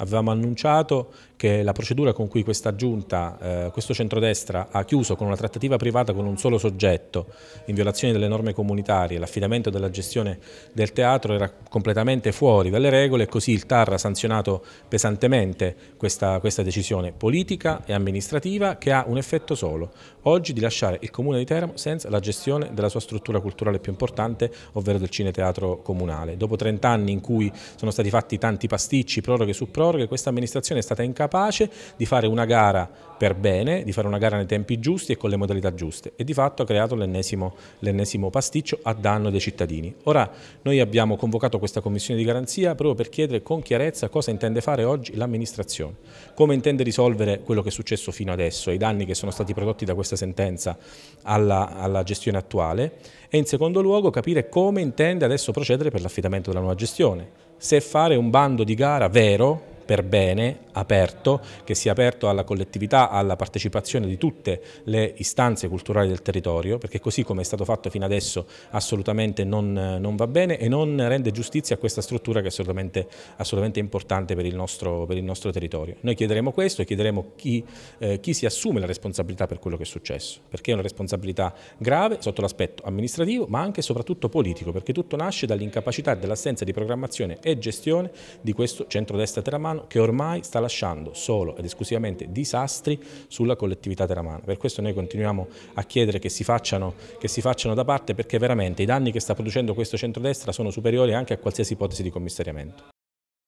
Avevamo annunciato che la procedura con cui questa giunta, eh, questo centrodestra, ha chiuso con una trattativa privata con un solo soggetto, in violazione delle norme comunitarie, l'affidamento della gestione del teatro era completamente fuori dalle regole e così il TAR ha sanzionato pesantemente questa, questa decisione politica e amministrativa che ha un effetto solo, oggi di lasciare il Comune di Teramo senza la gestione della sua struttura culturale più importante, ovvero del Cineteatro Comunale. Dopo 30 anni in cui sono stati fatti tanti pasticci, proroghe su proroghe, loro che questa amministrazione è stata incapace di fare una gara per bene, di fare una gara nei tempi giusti e con le modalità giuste e di fatto ha creato l'ennesimo pasticcio a danno dei cittadini. Ora noi abbiamo convocato questa commissione di garanzia proprio per chiedere con chiarezza cosa intende fare oggi l'amministrazione, come intende risolvere quello che è successo fino adesso, i danni che sono stati prodotti da questa sentenza alla, alla gestione attuale e in secondo luogo capire come intende adesso procedere per l'affidamento della nuova gestione, se fare un bando di gara vero per bene, aperto, che sia aperto alla collettività, alla partecipazione di tutte le istanze culturali del territorio, perché così come è stato fatto fino adesso assolutamente non, non va bene e non rende giustizia a questa struttura che è assolutamente, assolutamente importante per il, nostro, per il, nostro, territorio. Noi chiederemo questo e chiederemo chi, eh, chi si assume la responsabilità per quello che è successo, perché è una responsabilità grave sotto l'aspetto amministrativo ma anche e soprattutto politico, perché tutto nasce dall'incapacità e dall'assenza di programmazione e gestione di questo centrodestra teramano teramano che ormai sta lasciando solo ed esclusivamente disastri sulla collettività teramana. Per questo noi continuiamo a chiedere che si facciano, che si facciano da parte perché veramente i danni che sta producendo questo centrodestra sono superiori anche a qualsiasi ipotesi di commissariamento.